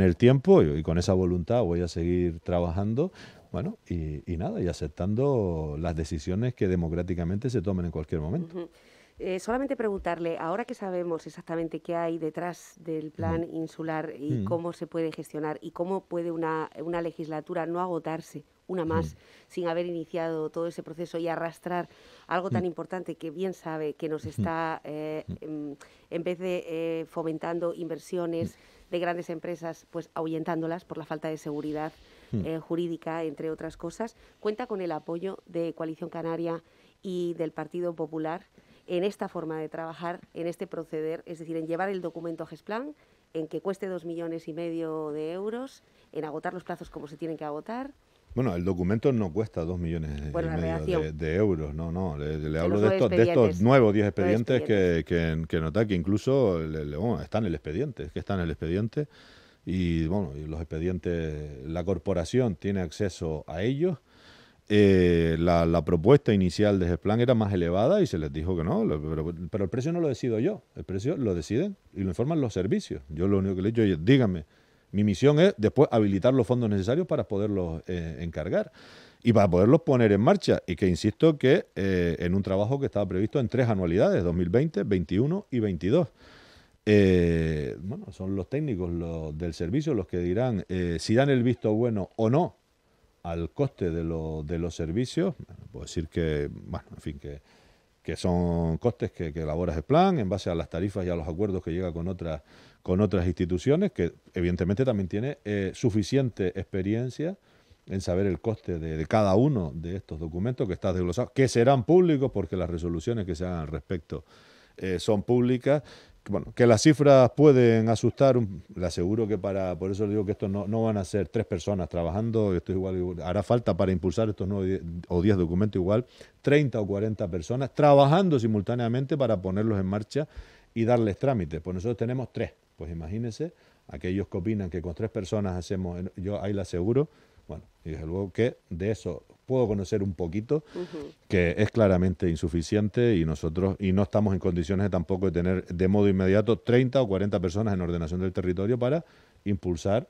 el tiempo, y, con esa voluntad voy a seguir trabajando, bueno, y, nada, y aceptando las decisiones que democráticamente se tomen en cualquier momento. Eh, solamente preguntarle, ahora que sabemos exactamente qué hay detrás del plan insular y mm. cómo se puede gestionar y cómo puede una, legislatura no agotarse una más mm. sin haber iniciado todo ese proceso y arrastrar algo tan mm. importante que bien sabe que nos está, eh, em, en, vez de eh, fomentando inversiones de grandes empresas, pues ahuyentándolas por la falta de seguridad jurídica, entre otras cosas, cuenta con el apoyo de Coalición Canaria y del Partido Popular en esta forma de trabajar, en este proceder, es decir, en llevar el documento a GESPLAN, en que cueste dos millones y medio de euros, en agotar los plazos como se tienen que agotar. Bueno, el documento no cuesta dos millones y medio de, euros, no, no, le, hablo de estos, nuevos diez expedientes, Que, que, que, nota que incluso están está en el expediente, que están en el expediente y bueno, los expedientes, la corporación tiene acceso a ellos eh, la, propuesta inicial de Gesplan era más elevada y se les dijo que no, pero, el precio no lo decido yo, el precio lo deciden y lo informan los servicios. Yo lo único que le he dicho díganme, mi misión es después habilitar los fondos necesarios para poderlos eh, encargar y para poderlos poner en marcha. Y que insisto que eh, en un trabajo que estaba previsto en tres anualidades, 2020, 21 y 22. bueno, son los técnicos del servicio los que dirán si dan el visto bueno o no al coste de, los servicios, puedo decir que, bueno, en fin, que, que son costes que, elaboras el plan en base a las tarifas y a los acuerdos que llega con otras, con otras instituciones, que evidentemente también tiene eh, suficiente experiencia en saber el coste de, cada uno de estos documentos que está desglosados, que serán públicos porque las resoluciones que se hagan al respecto eh, son públicas bueno, que las cifras pueden asustar, le aseguro que para, por eso le digo que esto no, van a ser tres personas trabajando, esto igual, hará falta para impulsar estos nueve o diez documentos igual, 30 o 40 personas trabajando simultáneamente para ponerlos en marcha y darles trámites. Pues nosotros tenemos tres, pues imagínense, aquellos que opinan que con tres personas hacemos, yo ahí le aseguro, bueno, y desde luego que de eso puedo conocer un poquito, que es claramente insuficiente y nosotros y no estamos en condiciones tampoco de tener de modo inmediato 30 o 40 personas en ordenación del territorio para impulsar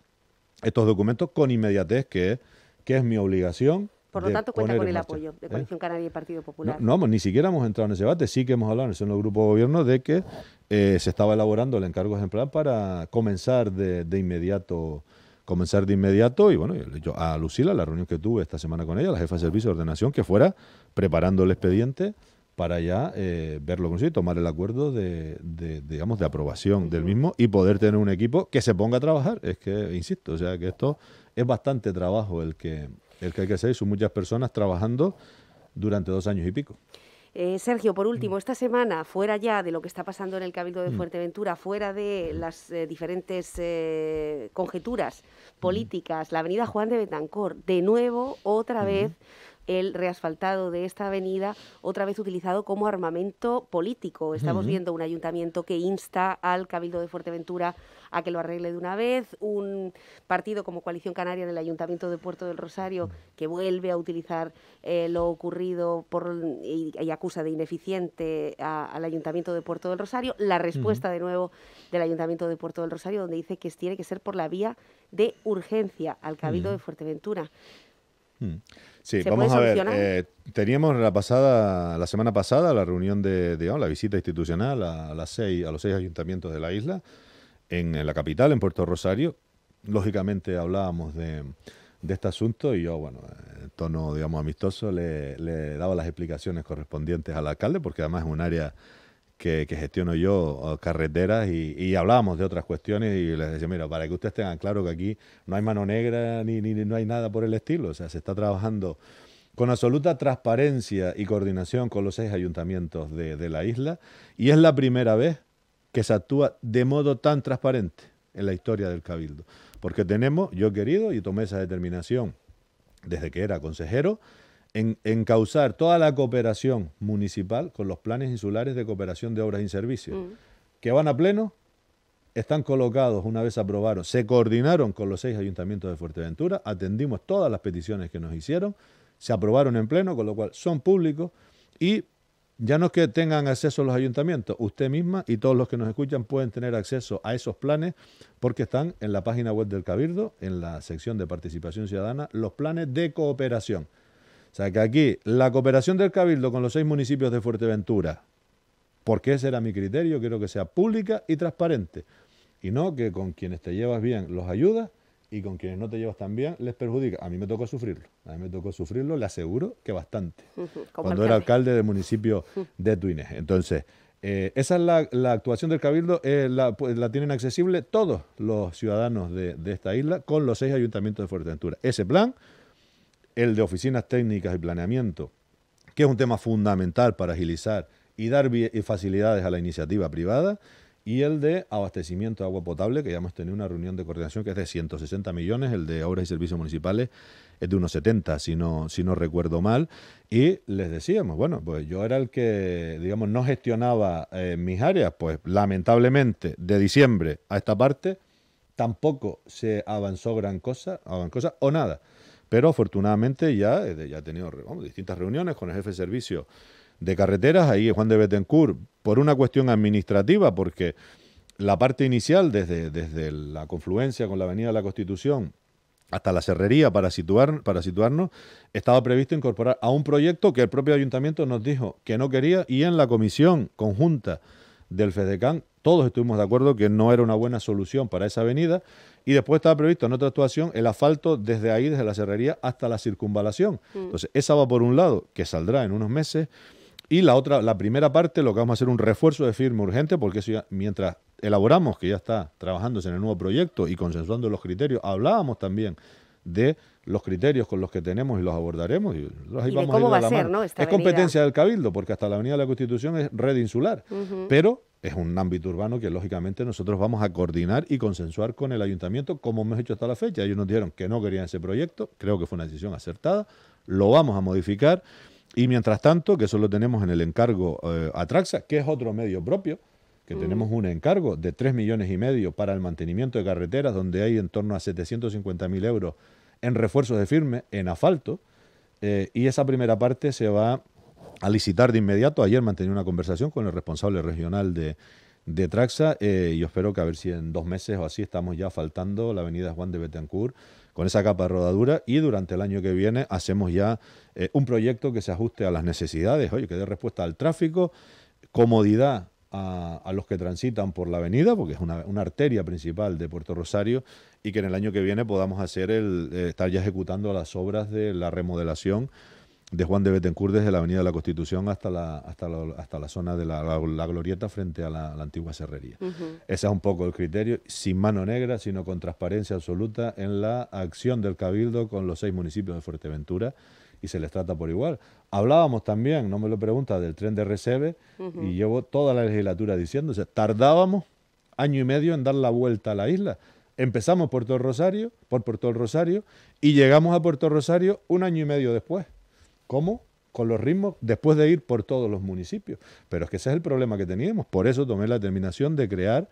estos documentos con inmediatez, que es, que es mi obligación. Por lo tanto, cuenta con el apoyo de ¿eh? Coalición Canaria y Partido Popular. No, ni siquiera hemos entrado en ese debate, sí que hemos hablado en el grupo de gobierno de que eh, se estaba elaborando el encargo ejemplar para comenzar de, de inmediato comenzar de inmediato. Y bueno, yo a Lucila, la reunión que tuve esta semana con ella, la jefa de servicio de ordenación, que fuera preparando el expediente para ya eh, verlo con tomar el acuerdo de, digamos, de aprobación del mismo y poder tener un equipo que se ponga a trabajar. Es que, insisto, o sea que esto es bastante trabajo el que, el que hay que hacer y son muchas personas trabajando durante dos años y pico. Eh, Sergio, por último, mm. esta semana, fuera ya de lo que está pasando en el Cabildo de mm. Fuerteventura, fuera de mm. las eh, diferentes eh, conjeturas políticas, la avenida Juan de Betancor, de nuevo, otra vez, el reasfaltado de esta avenida, otra vez utilizado como armamento político. Estamos viendo un ayuntamiento que insta al Cabildo de Fuerteventura a que lo arregle de una vez, un partido como Coalición Canaria del Ayuntamiento de Puerto del Rosario que vuelve a utilizar eh, lo ocurrido y, acusa de ineficiente al Ayuntamiento de Puerto del Rosario, la respuesta de nuevo del Ayuntamiento de Puerto del Rosario donde dice que tiene que ser por la vía de urgencia al Cabildo de Fuerteventura. Sí, vamos a ver. Eh, teníamos la pasada, la semana pasada, la reunión de, oh, la visita institucional las seis, a los seis ayuntamientos de la isla en, la capital, en Puerto Rosario. Lógicamente hablábamos de, este asunto y yo, bueno, en tono, digamos, amistoso, le, daba las explicaciones correspondientes al alcalde, porque además es un área que, gestiono yo, carreteras, y, hablábamos de otras cuestiones y les decía, mira, para que ustedes tengan claro que aquí no hay mano negra ni, ni, no hay nada por el estilo, o sea, se está trabajando con absoluta transparencia y coordinación con los seis ayuntamientos de, de la isla y es la primera vez que se actúa de modo tan transparente en la historia del Cabildo. Porque tenemos, yo querido, y tomé esa determinación desde que era consejero, en causar toda la cooperación municipal con los planes insulares de cooperación de obras y servicios, mm. que van a pleno, están colocados una vez aprobaron, se coordinaron con los seis ayuntamientos de Fuerteventura, atendimos todas las peticiones que nos hicieron, se aprobaron en pleno, con lo cual son públicos y ya no es que tengan acceso los ayuntamientos, usted misma y todos los que nos escuchan pueden tener acceso a esos planes porque están en la página web del Cabildo, en la sección de participación ciudadana, los planes de cooperación. O sea que aquí la cooperación del Cabildo con los seis municipios de Fuerteventura, porque ese era mi criterio, quiero que sea pública y transparente. Y no que con quienes te llevas bien los ayudas y con quienes no te llevas tan bien les perjudica. A mí me tocó sufrirlo, a mí me tocó sufrirlo, le aseguro que bastante, cuando era alcalde del municipio de Tuines. Entonces, eh, esa es la, actuación del Cabildo, eh, pues, la, tienen accesible todos los ciudadanos de, de, esta isla con los seis ayuntamientos de Fuerteventura. Ese plan, el de oficinas técnicas y planeamiento, que es un tema fundamental para agilizar y dar facilidades a la iniciativa privada, y el de abastecimiento de agua potable, que ya hemos tenido una reunión de coordinación que es de 160 millones, el de obras y servicios municipales es de unos 70, si no, si no recuerdo mal, y les decíamos, bueno, pues yo era el que, digamos, no gestionaba eh, mis áreas, pues lamentablemente de diciembre a esta parte tampoco se avanzó gran cosa, o nada. Pero afortunadamente ya, eh, ya he tenido distintas reuniones con el jefe de servicio de carreteras, ahí Juan de Betancourt, por una cuestión administrativa, porque la parte inicial, desde, desde la confluencia con la Avenida de la Constitución hasta la serrería para, situar, para situarnos, estaba previsto incorporar a un proyecto que el propio ayuntamiento nos dijo que no quería y en la comisión conjunta del FEDECAN todos estuvimos de acuerdo que no era una buena solución para esa avenida y después estaba previsto en otra actuación el asfalto desde ahí, desde la serrería hasta la circunvalación. Mm. Entonces, esa va por un lado, que saldrá en unos meses y la otra, la primera parte, lo que vamos a hacer un refuerzo de firme urgente, porque eso mientras elaboramos, que ya está trabajándose en el nuevo proyecto y consensuando los criterios, hablábamos también de los criterios con los que tenemos y los abordaremos. Y, cómo va a, ser, ¿no? es competencia del Cabildo, porque hasta la Avenida de la Constitución es red insular, pero es un ámbito urbano que lógicamente nosotros vamos a coordinar y consensuar con el ayuntamiento como hemos hecho hasta la fecha. Ellos nos dijeron que no querían ese proyecto, creo que fue una decisión acertada, lo vamos a modificar. Y mientras tanto, que solo tenemos en el encargo eh, a Traxa, que es otro medio propio, que mm. tenemos un encargo de 3 millones y medio para el mantenimiento de carreteras, donde hay en torno a mil euros en refuerzos de firme, en asfalto, eh, y esa primera parte se va a licitar de inmediato. Ayer mantení una conversación con el responsable regional de, Traxa eh, y espero que a ver si en dos meses o así estamos ya faltando la avenida Juan de Betancourt con esa capa de rodadura y durante el año que viene hacemos ya eh, un proyecto que se ajuste a las necesidades, oye, que dé respuesta al tráfico, comodidad a, los que transitan por la avenida, porque es una, arteria principal de Puerto Rosario, y que en el año que viene podamos hacer el, eh, estar ya ejecutando las obras de la remodelación de Juan de Betancourt desde la Avenida de la Constitución hasta la, hasta hasta la zona de la, glorieta frente a la, antigua serrería. Ese es un poco el criterio, sin mano negra, sino con transparencia absoluta en la acción del Cabildo con los seis municipios de Fuerteventura y se les trata por igual. Hablábamos también, no me lo preguntas, del tren de Recebe y llevo toda la legislatura diciéndose, tardábamos año y medio en dar la vuelta a la isla. Empezamos por Puerto Rosario, por Puerto Rosario y llegamos a Puerto Rosario un año y medio después. ¿Cómo? Con los ritmos después de ir por todos los municipios. Pero es que ese es el problema que teníamos. Por eso tomé la determinación de crear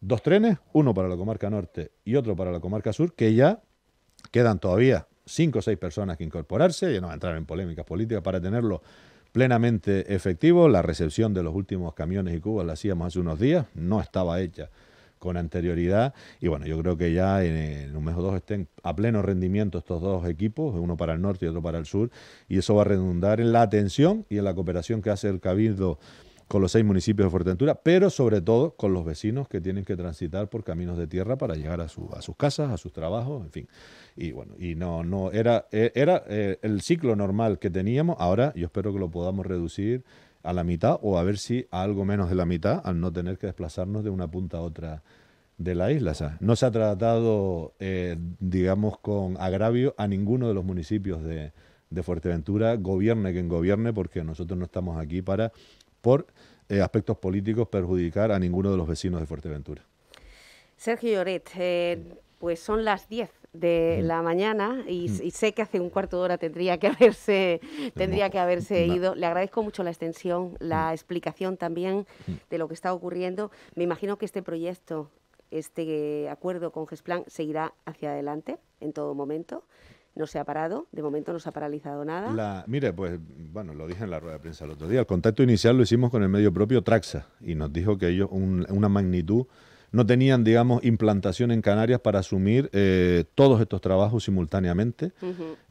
dos trenes, uno para la comarca norte y otro para la comarca sur, que ya quedan todavía cinco o seis personas que incorporarse, y no entrar en polémicas políticas para tenerlo plenamente efectivo. La recepción de los últimos camiones y cubos la hacíamos hace unos días, no estaba hecha con anterioridad. Y bueno, yo creo que ya en, un mes o dos estén a pleno rendimiento estos dos equipos, uno para el norte y otro para el sur, y eso va a redundar en la atención y en la cooperación que hace el Cabildo con los seis municipios de Fuerteventura, pero sobre todo con los vecinos que tienen que transitar por caminos de tierra para llegar a, su, a sus casas, a sus trabajos, en fin. Y bueno, y no, no, era, eh, era eh, el ciclo normal que teníamos, ahora yo espero que lo podamos reducir a la mitad o a ver si a algo menos de la mitad al no tener que desplazarnos de una punta a otra de la isla. no se ha tratado, eh, digamos, con agravio a ninguno de los municipios de, Fuerteventura, gobierne quien gobierne, porque nosotros no estamos aquí para, por eh, aspectos políticos, perjudicar a ninguno de los vecinos de Fuerteventura. Sergio Lloret, eh, pues son las 10 de la mañana y, sé que hace un cuarto de hora tendría que haberse tendría que haberse ido. Le agradezco mucho la extensión, la explicación también de lo que está ocurriendo. Me imagino que este proyecto, este acuerdo con Gesplan seguirá hacia adelante en todo momento no se ha parado, de momento no se ha paralizado nada. La, mire, pues bueno, lo dije en la rueda de prensa el otro día, el contacto inicial lo hicimos con el medio propio Traxa y nos dijo que ellos una magnitud no tenían, digamos, implantación en Canarias para asumir eh, todos estos trabajos simultáneamente.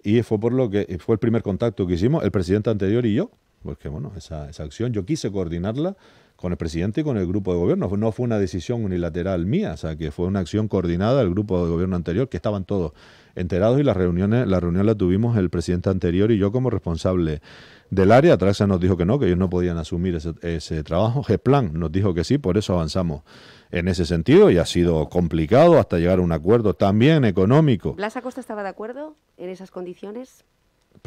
Y fue por lo que eh, fue el primer contacto que hicimos, el presidente anterior y yo, porque bueno, esa, esa acción yo quise coordinarla con el presidente y con el grupo de gobierno. No fue una decisión unilateral mía, o sea, que fue una acción coordinada del grupo de gobierno anterior, que estaban todos enterados y las reuniones, la reunión la tuvimos el presidente anterior y yo como responsable del área. Traxa nos dijo que no, que ellos no podían asumir ese, ese trabajo. Geplan nos dijo que sí, por eso avanzamos en ese sentido y ha sido complicado hasta llegar a un acuerdo también económico. ¿Blas estaba de acuerdo en esas condiciones?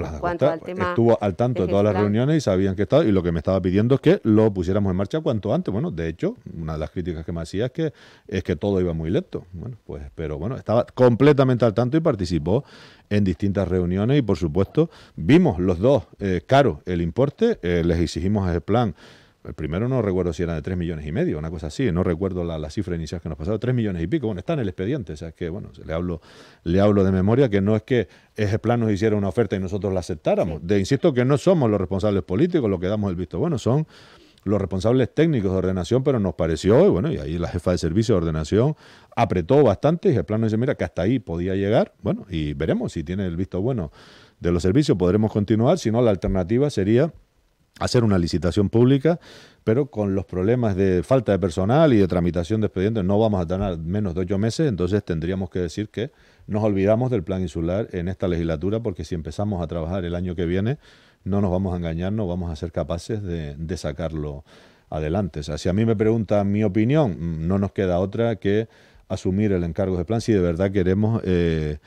estuvo al tanto de, todas las reuniones y sabían que estaba, y lo que me estaba pidiendo es que lo pusiéramos en marcha cuanto antes. Bueno, de hecho, una de las críticas que me hacía es que, es que todo iba muy lento. Bueno, pues, pero bueno, estaba completamente al tanto y participó en distintas reuniones y, por supuesto, vimos los dos eh, caros el importe, eh, les exigimos ese plan el primero no recuerdo si era de 3 millones y medio, una cosa así, no recuerdo la, la cifra inicial que nos pasaron, 3 millones y pico, bueno, está en el expediente, o sea, que, bueno, le hablo, le hablo de memoria, que no es que ese plan nos hiciera una oferta y nosotros la aceptáramos. De, insisto que no somos los responsables políticos los que damos el visto bueno, son los responsables técnicos de ordenación, pero nos pareció, y bueno, y ahí la jefa de servicio de ordenación apretó bastante y el plano dice, mira, que hasta ahí podía llegar, bueno, y veremos si tiene el visto bueno de los servicios, podremos continuar, si no, la alternativa sería hacer una licitación pública, pero con los problemas de falta de personal y de tramitación de expedientes no vamos a tener menos de ocho meses, entonces tendríamos que decir que nos olvidamos del plan insular en esta legislatura, porque si empezamos a trabajar el año que viene, no nos vamos a engañar, no vamos a ser capaces de, sacarlo adelante. O sea, si a mí me pregunta mi opinión, mm, no nos queda otra que asumir el encargo de plan si de verdad queremos... Eh,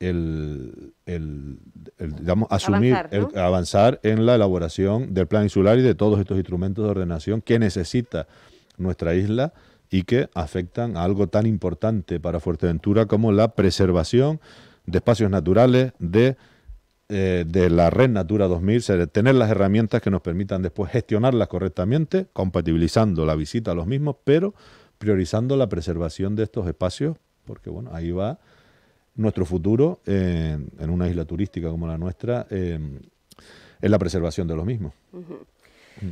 el, digamos, asumir, avanzar, en la elaboración del plan insular y de todos estos instrumentos de ordenación que necesita nuestra isla y que afectan a algo tan importante para Fuerteventura como la preservación de espacios naturales, de, eh, de la red Natura 2000, tener las herramientas que nos permitan después gestionarlas correctamente, compatibilizando la visita a los mismos, pero priorizando la preservación de estos espacios, porque bueno, ahí va nuestro futuro en una isla turística como la nuestra en em, es la preservación de los mismos.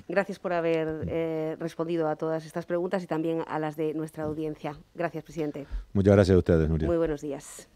Gracias por haber eh, respondido a todas estas preguntas y también a las de nuestra audiencia. Gracias, presidente. Muchas gracias a ustedes, Nuria. Muy buenos días.